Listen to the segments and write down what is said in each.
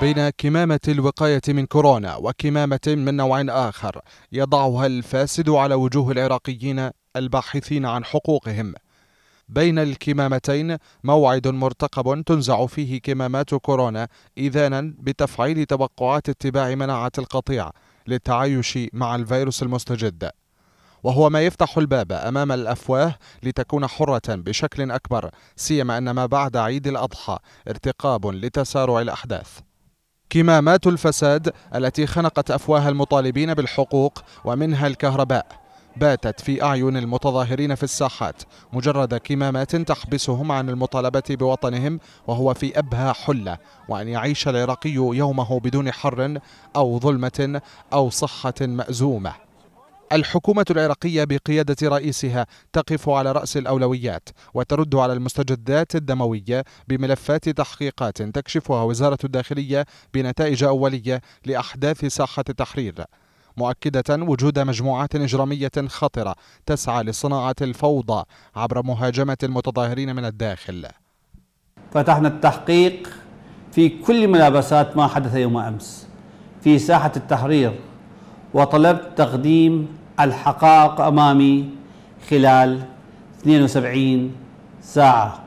بين كمامة الوقاية من كورونا وكمامة من نوع آخر يضعها الفاسد على وجوه العراقيين الباحثين عن حقوقهم بين الكمامتين موعد مرتقب تنزع فيه كمامات كورونا إذانا بتفعيل توقعات اتباع مناعة القطيع للتعايش مع الفيروس المستجد وهو ما يفتح الباب امام الافواه لتكون حره بشكل اكبر سيما ان ما بعد عيد الاضحى ارتقاب لتسارع الاحداث كمامات الفساد التي خنقت أفواه المطالبين بالحقوق ومنها الكهرباء باتت في أعين المتظاهرين في الساحات مجرد كمامات تحبسهم عن المطالبة بوطنهم وهو في أبهى حلة وأن يعيش العراقي يومه بدون حر أو ظلمة أو صحة مأزومة الحكومة العراقية بقيادة رئيسها تقف على رأس الأولويات وترد على المستجدات الدموية بملفات تحقيقات تكشفها وزارة الداخلية بنتائج أولية لأحداث ساحة التحرير مؤكدة وجود مجموعات إجرامية خطرة تسعى لصناعة الفوضى عبر مهاجمة المتظاهرين من الداخل فتحنا التحقيق في كل ملابسات ما حدث يوم أمس في ساحة التحرير وطلبت تقديم الحقائق أمامي خلال 72 ساعة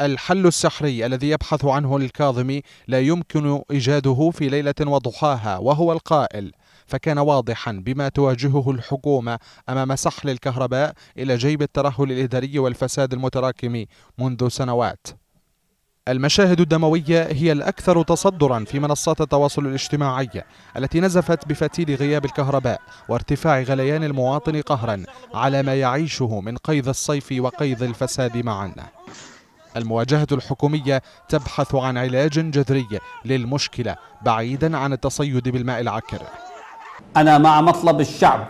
الحل السحري الذي يبحث عنه الكاظمي لا يمكن إيجاده في ليلة وضحاها وهو القائل فكان واضحا بما تواجهه الحكومة أمام سحل الكهرباء إلى جيب الترهل الإداري والفساد المتراكم منذ سنوات المشاهد الدموية هي الأكثر تصدرا في منصات التواصل الاجتماعي التي نزفت بفتيل غياب الكهرباء وارتفاع غليان المواطن قهرا على ما يعيشه من قيظ الصيف وقيظ الفساد معا المواجهة الحكومية تبحث عن علاج جذري للمشكلة بعيدا عن التصيد بالماء العكر أنا مع مطلب الشعب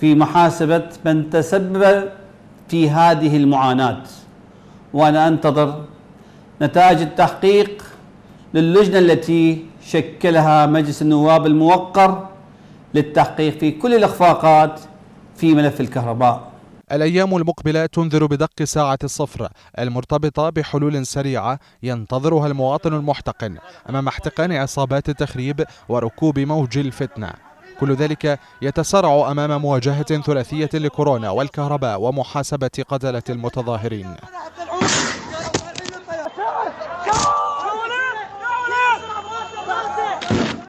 في محاسبة من تسبب في هذه المعاناة وأنا أنتظر نتائج التحقيق للجنة التي شكلها مجلس النواب الموقر للتحقيق في كل الإخفاقات في ملف الكهرباء الأيام المقبلة تنذر بدق ساعة الصفر المرتبطة بحلول سريعة ينتظرها المواطن المحتقن أمام احتقان عصابات التخريب وركوب موج الفتنة كل ذلك يتسارع أمام مواجهة ثلاثية لكورونا والكهرباء ومحاسبة قتلة المتظاهرين